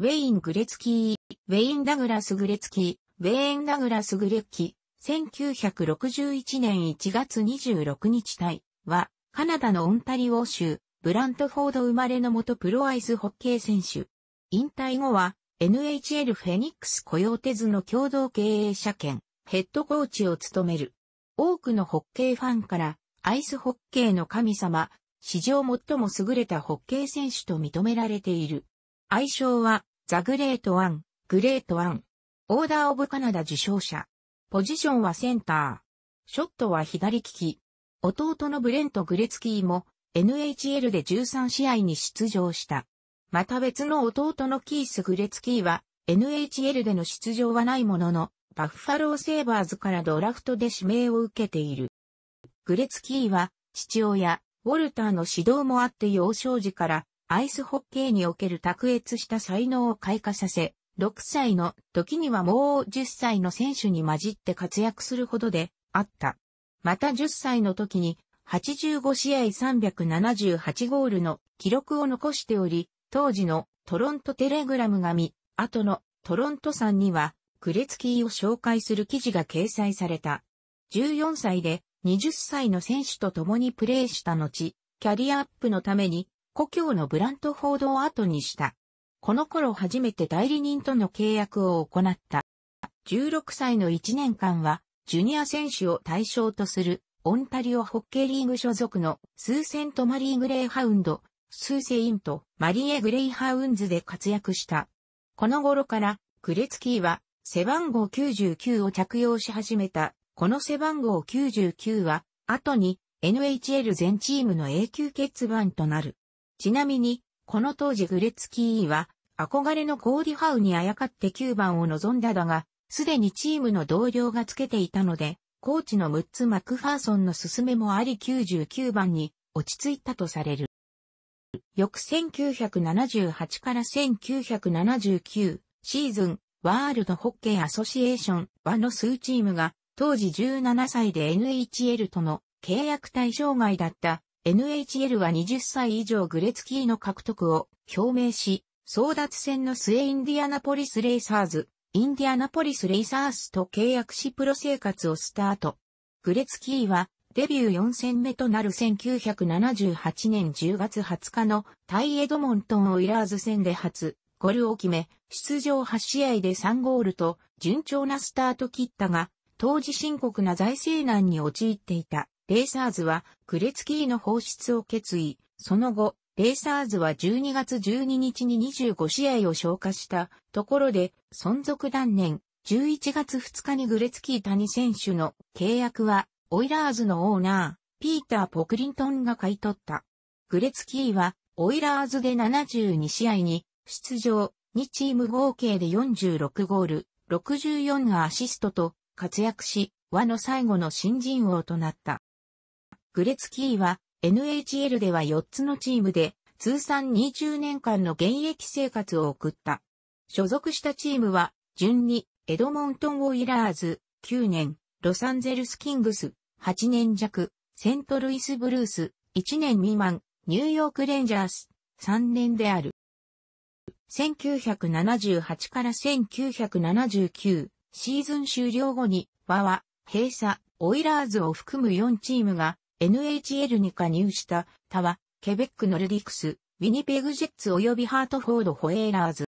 ウェイン・グレツキー、ウェイン・ダグラス・グレツキー、ウェイン・ダグラス・グレッキ、1961年1月26日体は、カナダのオンタリオ州、ブラントフォード生まれの元プロアイスホッケー選手。引退後は、NHL フェニックス雇用手図の共同経営者兼、ヘッドコーチを務める。多くのホッケーファンから、アイスホッケーの神様、史上最も優れたホッケー選手と認められている。愛称は、ザ・グレート・ワン、グレート・ワン。オーダー・オブ・カナダ受賞者。ポジションはセンター。ショットは左利き。弟のブレント・グレツキーも NHL で13試合に出場した。また別の弟のキース・グレツキーは NHL での出場はないものの、バッファロー・セーバーズからドラフトで指名を受けている。グレツキーは父親、ウォルターの指導もあって幼少時からアイスホッケーにおける卓越した才能を開花させ、6歳の時にはもう10歳の選手に混じって活躍するほどであった。また10歳の時に85試合378ゴールの記録を残しており、当時のトロントテレグラムが見、後のトロントさんにはクレツキーを紹介する記事が掲載された。14歳で20歳の選手と共にプレーした後、キャリアアップのために故郷のブラントフォードを後にした。この頃初めて代理人との契約を行った。16歳の1年間は、ジュニア選手を対象とする、オンタリオホッケーリーグ所属の、スーセントマリーグレイハウンド、スーセインとマリエグレイハウンズで活躍した。この頃から、クレツキーは、背番号99を着用し始めた。この背番号99は、後に、NHL 全チームの永久欠番となる。ちなみに、この当時グレツキーは、憧れのコーディハウにあやかって9番を望んだだが、すでにチームの同僚がつけていたので、コーチの6つマクファーソンの勧めもあり99番に落ち着いたとされる。翌1978から1979シーズン、ワールドホッケーアソシエーション和の数チームが当時17歳で NHL との契約対象外だった NHL は20歳以上グレツキーの獲得を表明し、争奪戦の末インディアナポリスレイサーズ、インディアナポリスレイサーズと契約しプロ生活をスタート。グレツキーはデビュー4戦目となる1978年10月20日のタイエドモントンオイラーズ戦で初ゴールを決め、出場8試合で3ゴールと順調なスタート切ったが、当時深刻な財政難に陥っていた。レーサーズはクレツキーの放出を決意。その後、レーサーズは12月12日に25試合を消化したところで、存続断念。11月2日にグレツキー谷選手の契約は、オイラーズのオーナー、ピーター・ポクリントンが買い取った。グレツキーは、オイラーズで72試合に出場、2チーム合計で46ゴール、64アシストと活躍し、和の最後の新人王となった。グレツキーは NHL では4つのチームで通算20年間の現役生活を送った。所属したチームは順にエドモントン・オイラーズ9年、ロサンゼルス・キングス8年弱、セントルイス・ブルース1年未満、ニューヨーク・レンジャース3年である。1978から1979シーズン終了後に、和は閉鎖、オイラーズを含む4チームが NHL に加入した他は、ケベックノルディクス、ウィニペグジェッツ及びハートフォードホエーラーズ。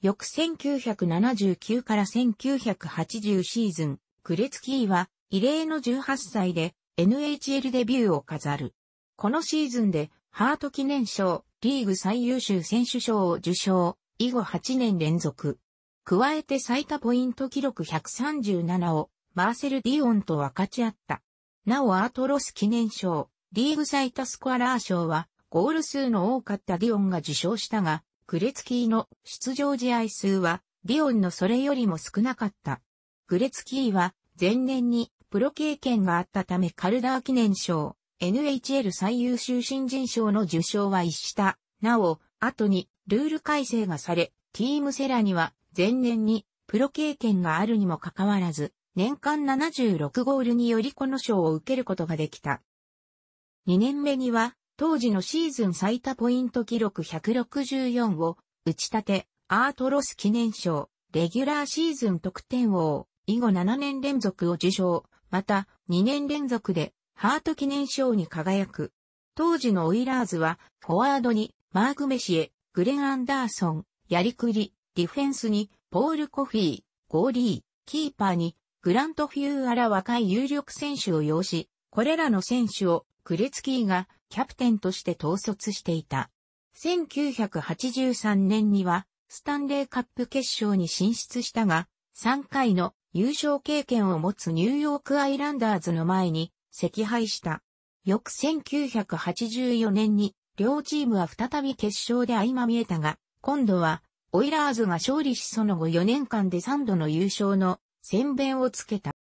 翌1979から1980シーズン、クレツキーは異例の18歳で NHL デビューを飾る。このシーズンでハート記念賞、リーグ最優秀選手賞を受賞、以後8年連続。加えて最多ポイント記録137をマーセル・ディオンと分かち合った。なおアートロス記念賞、リーグ最多スコアラー賞は、ゴール数の多かったディオンが受賞したが、クレツキーの出場試合数は、ディオンのそれよりも少なかった。グレツキーは、前年にプロ経験があったためカルダー記念賞、NHL 最優秀新人賞の受賞は一した。なお、後にルール改正がされ、ティームセラには前年にプロ経験があるにもかかわらず、年間76ゴールによりこの賞を受けることができた。2年目には、当時のシーズン最多ポイント記録164を打ち立て、アートロス記念賞、レギュラーシーズン得点王、以後7年連続を受賞、また2年連続でハート記念賞に輝く。当時のオイラーズは、フォワードにマーク・メシエ、グレン・アンダーソン、ヤリクリ、ディフェンスにポール・コフィー、ゴーリー、キーパーにグラント・フィューアら若い有力選手を要し、これらの選手をクレツキーがキャプテンとして統率していた。1983年にはスタンレーカップ決勝に進出したが、3回の優勝経験を持つニューヨークアイランダーズの前に惜敗した。翌1984年に両チームは再び決勝で合間見えたが、今度はオイラーズが勝利しその後4年間で3度の優勝の宣弁をつけた。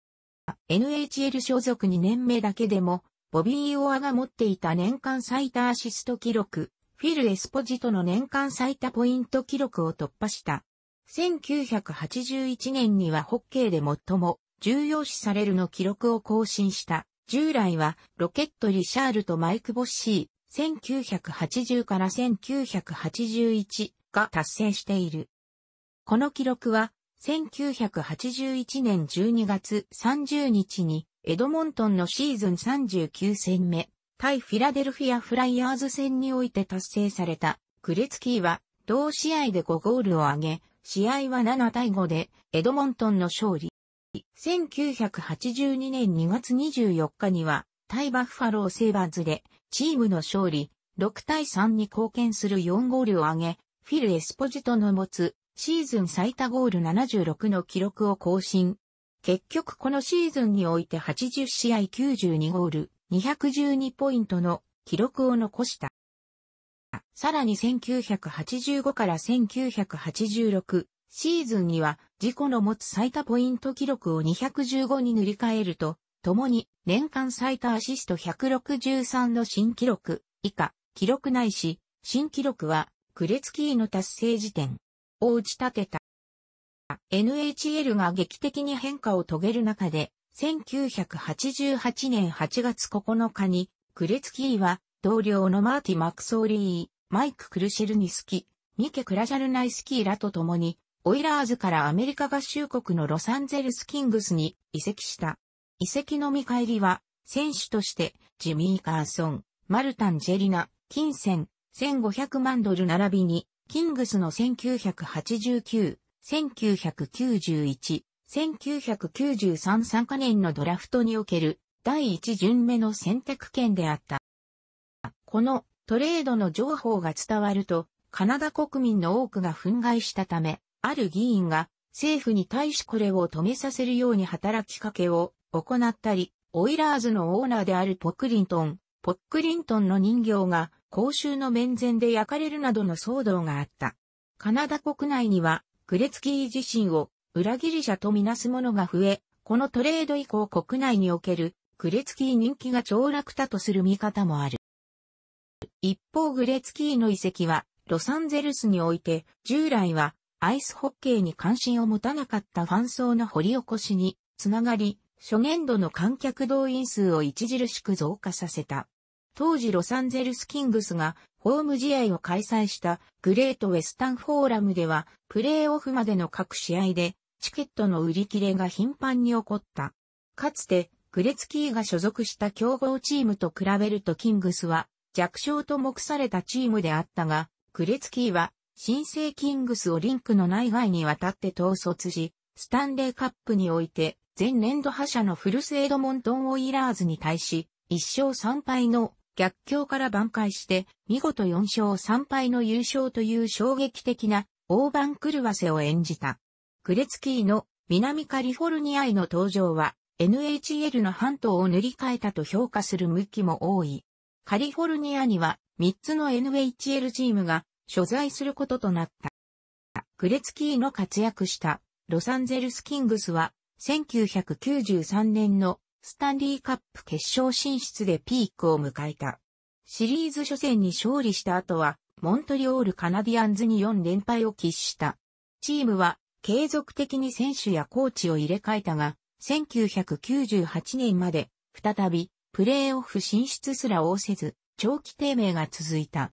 NHL 所属2年目だけでも、ボビー・オアが持っていた年間最多アシスト記録、フィル・エスポジトの年間最多ポイント記録を突破した。1981年にはホッケーで最も重要視されるの記録を更新した。従来はロケット・リシャールとマイク・ボッシー、1980から1981が達成している。この記録は1981年12月30日に、エドモントンのシーズン39戦目、対フィラデルフィアフライヤーズ戦において達成された、クレツキーは、同試合で5ゴールを挙げ、試合は7対5で、エドモントンの勝利。1982年2月24日には、対バッファローセーバーズで、チームの勝利、6対3に貢献する4ゴールを挙げ、フィル・エスポジトの持つシーズン最多ゴール76の記録を更新。結局このシーズンにおいて80試合92ゴール、212ポイントの記録を残した。さらに1985から1986シーズンには自己の持つ最多ポイント記録を215に塗り替えると、共に年間最多アシスト163の新記録以下記録ないし、新記録はクレツキーの達成時点を打ち立てた。NHL が劇的に変化を遂げる中で、1988年8月9日に、クレツキーは、同僚のマーティ・マクソーリー、マイク・クルシェルニスキ、ミケ・クラジャルナイスキーらと共に、オイラーズからアメリカ合衆国のロサンゼルス・キングスに移籍した。移籍の見返りは、選手として、ジミー・カーソン、マルタン・ジェリナ、金銭、1500万ドル並びに、キングスの1989、1991、1993参加年のドラフトにおける第一巡目の選択権であった。このトレードの情報が伝わると、カナダ国民の多くが憤慨したため、ある議員が政府に対しこれを止めさせるように働きかけを行ったり、オイラーズのオーナーであるポックリントン、ポックリントンの人形が公衆の面前で焼かれるなどの騒動があった。カナダ国内には、グレツキー自身を裏切り者とみなす者が増え、このトレード以降国内におけるグレツキー人気が凋落だとする見方もある。一方グレツキーの遺跡は、ロサンゼルスにおいて、従来はアイスホッケーに関心を持たなかったファン層の掘り起こしにつながり、初年度の観客動員数を著しく増加させた。当時ロサンゼルスキングスがホーム試合を開催したグレートウェスタンフォーラムではプレーオフまでの各試合でチケットの売り切れが頻繁に起こった。かつてグレツキーが所属した強豪チームと比べるとキングスは弱小と目されたチームであったが、グレツキーは新生キングスをリンクの内外にわたって統率し、スタンレーカップにおいて前年度覇者のフルスエドモントン・オイラーズに対し、1勝3敗の逆境から挽回して、見事4勝3敗の優勝という衝撃的な大番狂わせを演じた。クレツキーの南カリフォルニアへの登場は NHL の半島を塗り替えたと評価する向きも多い。カリフォルニアには3つの NHL チームが所在することとなった。クレツキーの活躍したロサンゼルスキングスは1993年のスタンリーカップ決勝進出でピークを迎えた。シリーズ初戦に勝利した後は、モントリオールカナディアンズに4連敗を喫した。チームは継続的に選手やコーチを入れ替えたが、1998年まで再びプレーオフ進出すら応せず、長期低迷が続いた。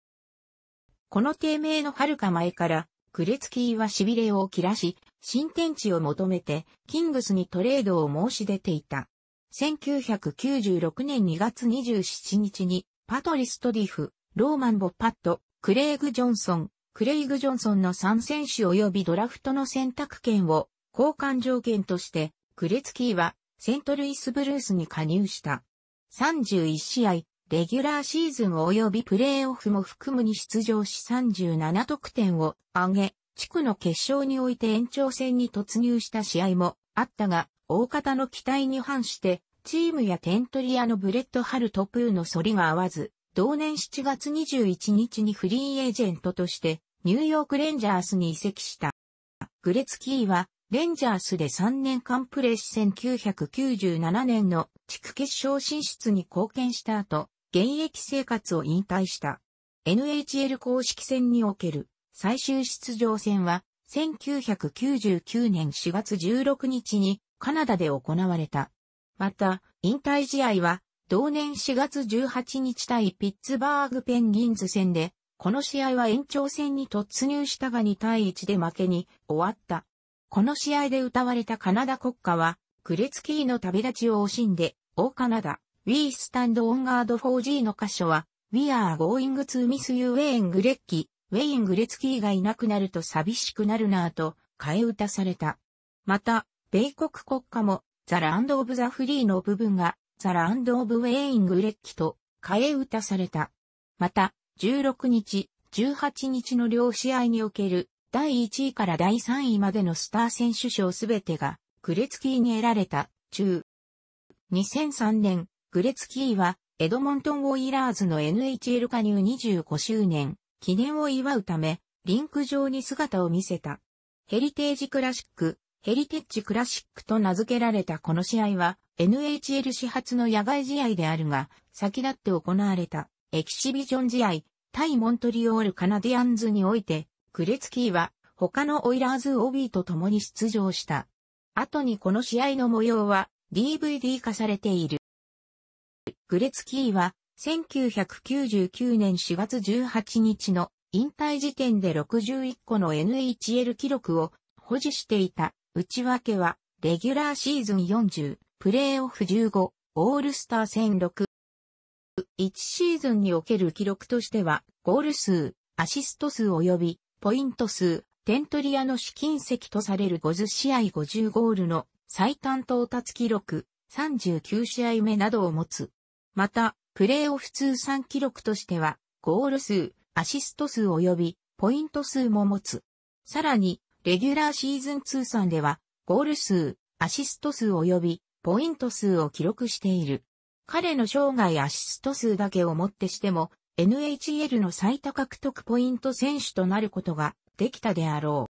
この低迷の遥か前から、クレツキーは痺れを切らし、新天地を求めて、キングスにトレードを申し出ていた。1996年2月27日に、パトリストリフ、ローマン・ボッパット、クレイグ・ジョンソン、クレイグ・ジョンソンの3選手及びドラフトの選択権を交換条件として、クレツキーはセントルイス・ブルースに加入した。31試合、レギュラーシーズン及びプレーオフも含むに出場し37得点を挙げ、地区の決勝において延長戦に突入した試合もあったが、大方の期待に反して、チームやテントリアのブレッド・ハルト・プーの反りが合わず、同年7月21日にフリーエージェントとして、ニューヨークレンジャースに移籍した。グレツキーは、レンジャースで3年間プレイし1997年の地区決勝進出に貢献した後、現役生活を引退した。NHL 公式戦における最終出場戦は、1999年4月16日にカナダで行われた。また、引退試合は、同年4月18日対ピッツバーグペンギンズ戦で、この試合は延長戦に突入したが2対1で負けに終わった。この試合で歌われたカナダ国歌は、クレツキーの旅立ちを惜しんで、オカナダ、ウィースタンドオンガード 4G の箇所は、We are going to miss you ウェイン・グレッキ、ウェイン・グレツキーがいなくなると寂しくなるなぁと、替え歌された。また、米国国歌も、ザ・ランド・オブ・ザ・フリーの部分が、ザ・ランド・オブ・ウェイング・レッキと、替え歌された。また、16日、18日の両試合における、第1位から第3位までのスター選手賞すべてが、グレツキーに得られた、中。2003年、グレツキーは、エドモントン・ウォイラーズの NHL 加入25周年、記念を祝うため、リンク上に姿を見せた。ヘリテージクラシック、ヘリテッジクラシックと名付けられたこの試合は NHL 始発の野外試合であるが、先立って行われたエキシビジョン試合対モントリオールカナディアンズにおいて、クレツキーは他のオイラーズ OB と共に出場した。後にこの試合の模様は DVD 化されている。グレツキーは1999年4月18日の引退時点で61個の NHL 記録を保持していた内訳は、レギュラーシーズン40、プレーオフ15、オールスター戦6。1シーズンにおける記録としては、ゴール数、アシスト数及び、ポイント数、点取り屋の試金石とされる50試合50ゴールの最短到達記録、39試合目などを持つ。また、プレーオフ通算記録としては、ゴール数、アシスト数及び、ポイント数も持つ。さらに、レギュラーシーズン通算では、ゴール数、アシスト数及び、ポイント数を記録している。彼の生涯アシスト数だけをもってしても、NHL の最多獲得ポイント選手となることができたであろ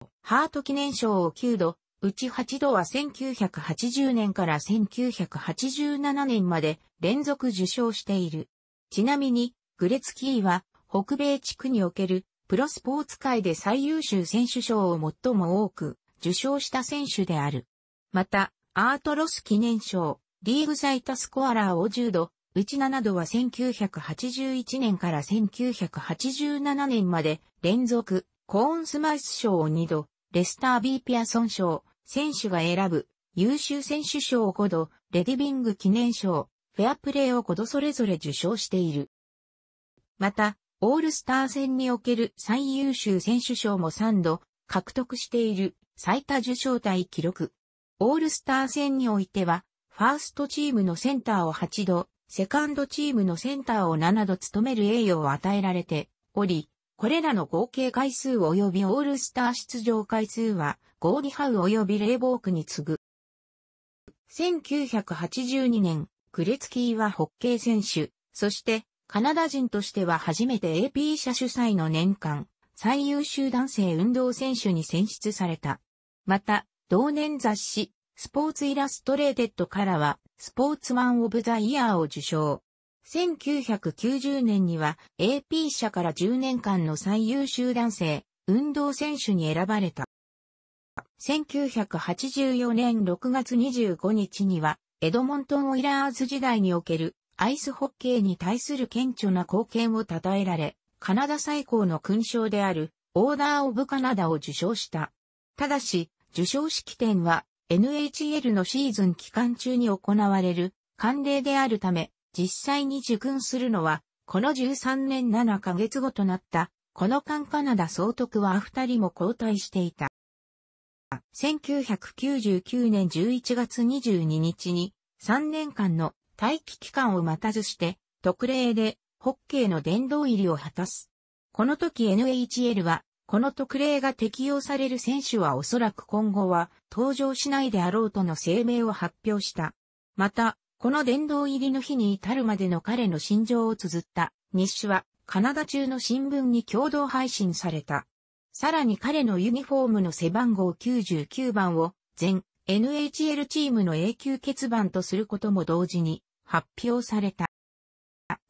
う。ハート記念賞を9度、うち8度は1980年から1987年まで連続受賞している。ちなみに、グレツキーは北米地区におけるプロスポーツ界で最優秀選手賞を最も多く受賞した選手である。また、アートロス記念賞、リーグ最多スコアラーを10度、うち7度は1981年から1987年まで連続、コーンスマイス賞を2度、レスター・ビー・ピアソン賞、選手が選ぶ、優秀選手賞を5度、レディビング記念賞、フェアプレーを5度それぞれ受賞している。また、オールスター戦における最優秀選手賞も3度獲得している最多受賞体記録。オールスター戦においては、ファーストチームのセンターを8度、セカンドチームのセンターを7度務める栄誉を与えられており、これらの合計回数及びオールスター出場回数は、ゴーディハウ及びレーボークに次ぐ。1982年、クレツキーはホッケー選手、そしてカナダ人としては初めて AP 社主催の年間最優秀男性運動選手に選出された。また、同年雑誌、スポーツイラストレーテッドからは、スポーツマン・オブ・ザ・イヤーを受賞。1990年には AP 社から10年間の最優秀男性、運動選手に選ばれた。1984年6月25日には、エドモントン・オイラーズ時代におけるアイスホッケーに対する顕著な貢献を称えられ、カナダ最高の勲章であるオーダー・オブ・カナダを受賞した。ただし、受賞式典は NHL のシーズン期間中に行われる慣例であるため、実際に受勲するのは、この13年7ヶ月後となった、この間カナダ総督は2人も交代していた。1999年11月22日に3年間の待機期間を待たずして、特例でホッケーの殿堂入りを果たす。この時 NHL は、この特例が適用される選手はおそらく今後は登場しないであろうとの声明を発表した。また、この殿堂入りの日に至るまでの彼の心情を綴った日誌はカナダ中の新聞に共同配信された。さらに彼のユニフォームの背番号99番を全 NHL チームの永久欠番とすることも同時に発表された。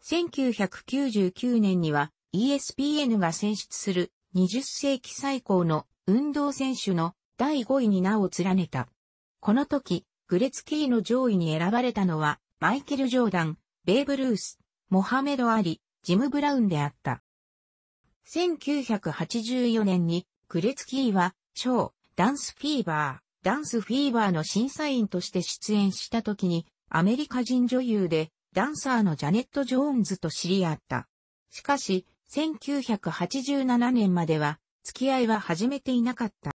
1999年には ESPN が選出する20世紀最高の運動選手の第5位に名を連ねた。この時、グレツキーの上位に選ばれたのは、マイケル・ジョーダン、ベーブ・ルース、モハメド・アリ、ジム・ブラウンであった。1984年に、グレツキーは、ショー、ダンスフィーバー、ダンスフィーバーの審査員として出演した時に、アメリカ人女優で、ダンサーのジャネット・ジョーンズと知り合った。しかし、1987年までは、付き合いは始めていなかった。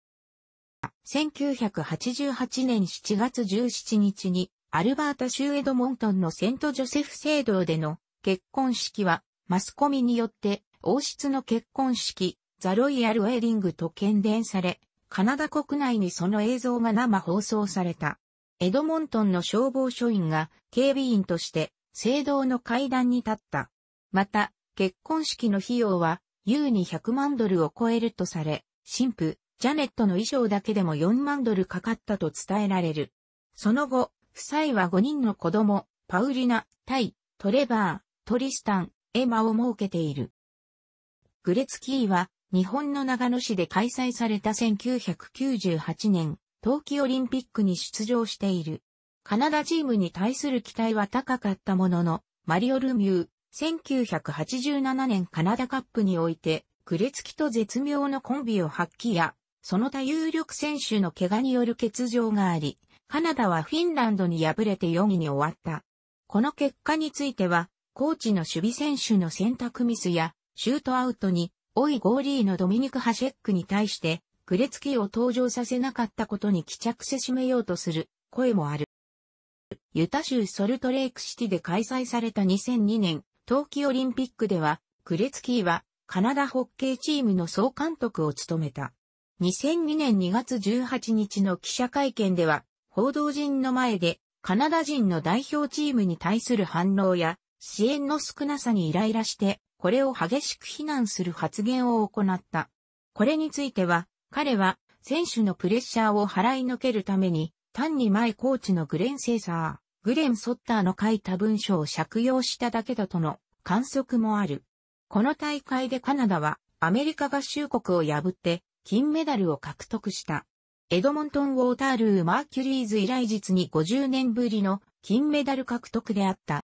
1988年7月17日に、アルバータ州エドモントンのセント・ジョセフ聖堂での結婚式は、マスコミによって、王室の結婚式、ザ・ロイヤル・ウェディングと喧伝され、カナダ国内にその映像が生放送された。エドモントンの消防署員が警備員として聖堂の階段に立った。また、結婚式の費用は優に100万ドルを超えるとされ、神父、ジャネットの衣装だけでも4万ドルかかったと伝えられる。その後、夫妻は5人の子供、パウリナ、タイ、トレバー、トリスタン、エマを設けている。グレツキーは、日本の長野市で開催された1998年冬季オリンピックに出場している。カナダチームに対する期待は高かったものの、マリオ・ルミュー、1987年カナダカップにおいて、クレツキと絶妙のコンビを発揮や、その他有力選手の怪我による欠場があり、カナダはフィンランドに敗れて4位に終わった。この結果については、コーチの守備選手の選択ミスや、シュートアウトに、オイ・ゴーリーのドミニク・ハシェックに対して、グレツキーを登場させなかったことに帰着せしめようとする声もある。ユタ州ソルトレイクシティで開催された2002年冬季オリンピックでは、グレツキーはカナダホッケーチームの総監督を務めた。2002年2月18日の記者会見では、報道陣の前でカナダ人の代表チームに対する反応や支援の少なさにイライラして、これを激しく非難する発言を行った。これについては、彼は選手のプレッシャーを払いのけるために、単に前コーチのグレン・セーサー、グレン・ソッターの書いた文章を借用しただけだとの観測もある。この大会でカナダはアメリカ合衆国を破って金メダルを獲得した。エドモントン・ウォータールー・マーキュリーズ以来実に50年ぶりの金メダル獲得であった。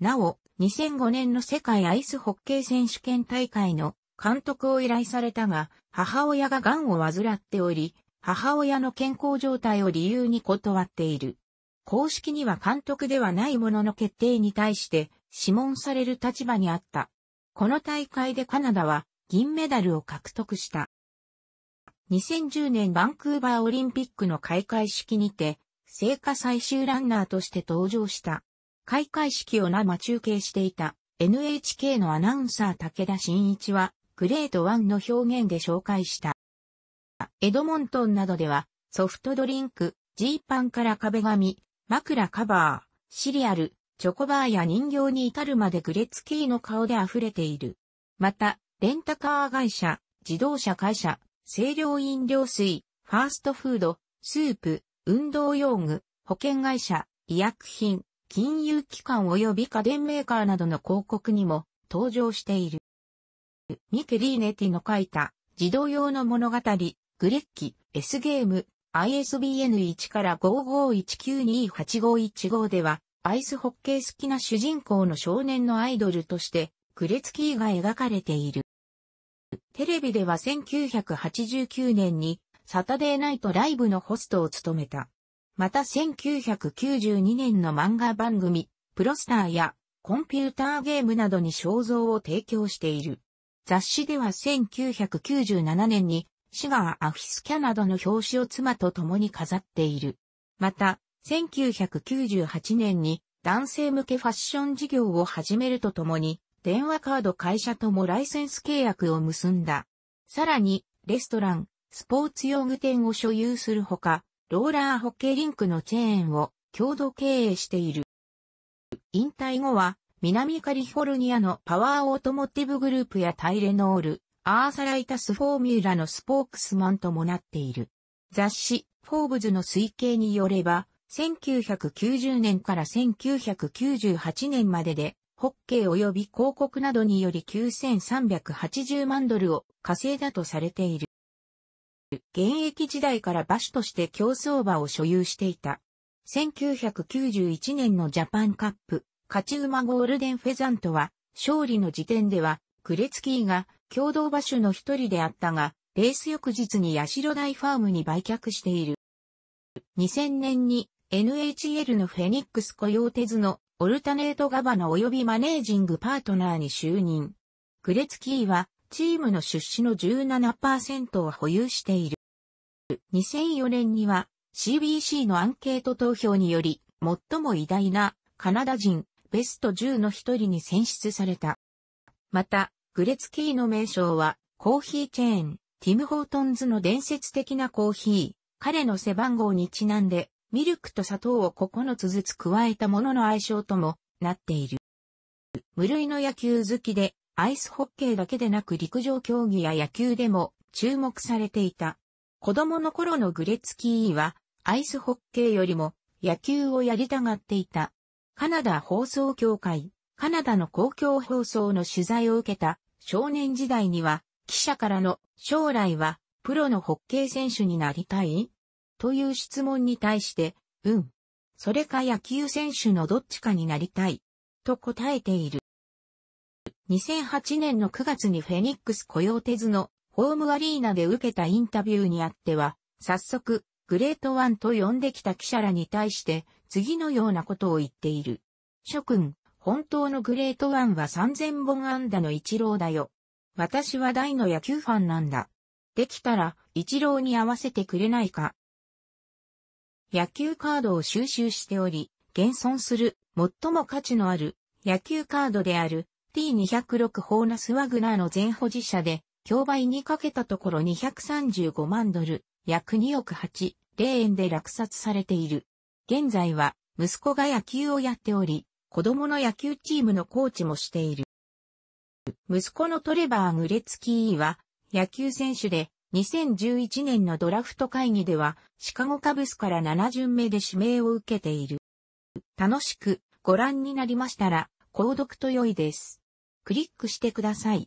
なお、2005年の世界アイスホッケー選手権大会の監督を依頼されたが、母親が癌を患っており、母親の健康状態を理由に断っている。公式には監督ではないものの決定に対して諮問される立場にあった。この大会でカナダは銀メダルを獲得した。2010年バンクーバーオリンピックの開会式にて、聖火最終ランナーとして登場した。開会式を生中継していた NHK のアナウンサー武田真一はグレート1の表現で紹介した。エドモントンなどでは、ソフトドリンク、ジーパンから壁紙、枕カバー、シリアル、チョコバーや人形に至るまでグレツキーの顔で溢れている。また、レンタカー会社、自動車会社、清涼飲料水、ファーストフード、スープ、運動用具、保険会社、医薬品、金融機関及び家電メーカーなどの広告にも登場している。ミケリーネティの書いた、児童用の物語、グレッキ、S ゲーム、ISBN1 から55192851 5では、アイスホッケー好きな主人公の少年のアイドルとして、グレツキーが描かれている。テレビでは1989年に、サタデーナイトライブのホストを務めた。また1992年の漫画番組、プロスターやコンピューターゲームなどに肖像を提供している。雑誌では1997年にシガーアフィスキャなどの表紙を妻と共に飾っている。また、1998年に男性向けファッション事業を始めるとともに、電話カード会社ともライセンス契約を結んだ。さらに、レストラン、スポーツ用具店を所有するほか、ローラーホッケーリンクのチェーンを共同経営している。引退後は、南カリフォルニアのパワーオートモティブグループやタイレノール、アーサライタス・フォーミュラのスポークスマンともなっている。雑誌、フォーブズの推計によれば、1990年から1998年までで、ホッケー及び広告などにより9380万ドルを稼いだとされている。現役時代から馬主として競争馬を所有していた。1991年のジャパンカップ、勝ち馬ゴールデンフェザントは、勝利の時点では、クレツキーが共同馬主の一人であったが、レース翌日にダ大ファームに売却している。2000年に NHL のフェニックスコヨーテズのオルタネートガバナ及びマネージングパートナーに就任。クレツキーはチームの出資の17%を保有している。2004年には CBC のアンケート投票により最も偉大なカナダ人ベスト10の一人に選出された。また、グレツキーの名称は、コーヒーチェーン、ティム・ホートンズの伝説的なコーヒー、彼の背番号にちなんで、ミルクと砂糖を9つずつ加えたものの愛称ともなっている。無類の野球好きで、アイスホッケーだけでなく陸上競技や野球でも注目されていた。子供の頃のグレツキーは、アイスホッケーよりも野球をやりたがっていた。カナダ放送協会、カナダの公共放送の取材を受けた少年時代には、記者からの将来はプロのホッケー選手になりたいという質問に対して、うん。それか野球選手のどっちかになりたい。と答えている。2008年の9月にフェニックス雇用手図のホームアリーナで受けたインタビューにあっては、早速、グレートワンと呼んできた記者らに対して、次のようなことを言っている。諸君、本当のグレートワンは3000本安打の一郎だよ。私は大の野球ファンなんだ。できたら、一郎に合わせてくれないか。野球カードを収集しており、現存する、最も価値のある、野球カードである、T206 ホーナスワグナーの全保持者で、競売にかけたところ235万ドル、約2億8、0円で落札されている。現在は息子が野球をやっており、子供の野球チームのコーチもしている。息子のトレバー・グレツキーは野球選手で2011年のドラフト会議ではシカゴカブスから7巡目で指名を受けている。楽しくご覧になりましたら購読と良いです。クリックしてください。